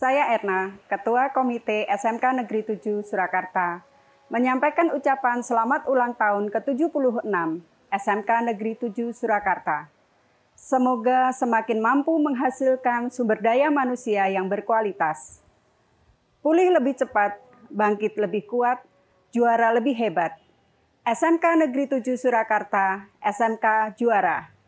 Saya Erna, Ketua Komite SMK Negeri 7 Surakarta, menyampaikan ucapan selamat ulang tahun ke-76 SMK Negeri 7 Surakarta. Semoga semakin mampu menghasilkan sumber daya manusia yang berkualitas. Pulih lebih cepat, bangkit lebih kuat, juara lebih hebat. SMK Negeri 7 Surakarta, SMK Juara.